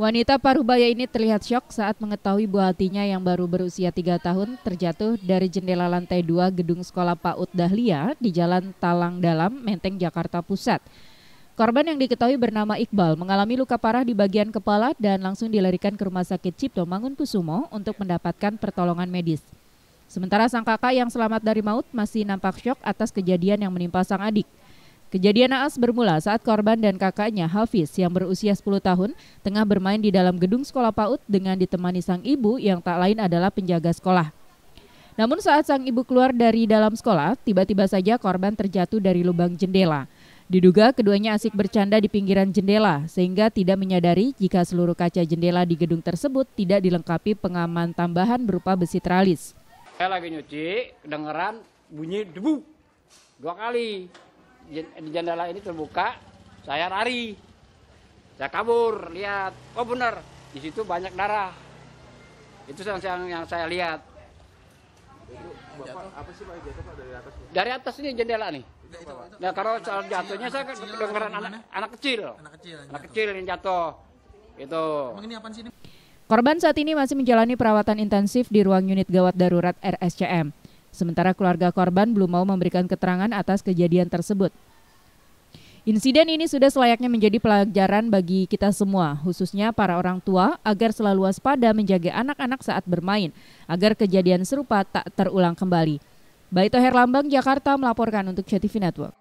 Wanita parubaya ini terlihat syok saat mengetahui buah hatinya yang baru berusia 3 tahun terjatuh dari jendela lantai 2 gedung sekolah PAUD Dahlia di Jalan Talang Dalam, Menteng, Jakarta Pusat. Korban yang diketahui bernama Iqbal mengalami luka parah di bagian kepala dan langsung dilarikan ke Rumah Sakit Cipto Mangunkusumo untuk mendapatkan pertolongan medis. Sementara sang kakak yang selamat dari maut masih nampak syok atas kejadian yang menimpa sang adik. Kejadian naas bermula saat korban dan kakaknya Hafiz yang berusia 10 tahun tengah bermain di dalam gedung sekolah PAUD dengan ditemani sang ibu yang tak lain adalah penjaga sekolah. Namun saat sang ibu keluar dari dalam sekolah, tiba-tiba saja korban terjatuh dari lubang jendela. Diduga keduanya asik bercanda di pinggiran jendela sehingga tidak menyadari jika seluruh kaca jendela di gedung tersebut tidak dilengkapi pengaman tambahan berupa besi tralis. Saya lagi nyuci, kedengeran bunyi debu dua kali. Di jendela ini terbuka, saya lari. Saya kabur, lihat. Oh benar, di situ banyak darah. Itu yang, yang, yang saya lihat. Bapak, apa sih Pak jatuh Pak dari atas? Dari atas ini jendela nih. Nah, kalau soal jatuhnya saya kan anak, anak kecil. Anak kecil. Anak kecil yang jatuh. Itu. ini apa sih ini? Korban saat ini masih menjalani perawatan intensif di ruang unit gawat darurat RSCM. Sementara keluarga korban belum mau memberikan keterangan atas kejadian tersebut. Insiden ini sudah selayaknya menjadi pelajaran bagi kita semua, khususnya para orang tua, agar selalu waspada menjaga anak-anak saat bermain, agar kejadian serupa tak terulang kembali. Baito Herlambang, Jakarta melaporkan untuk CTV Network.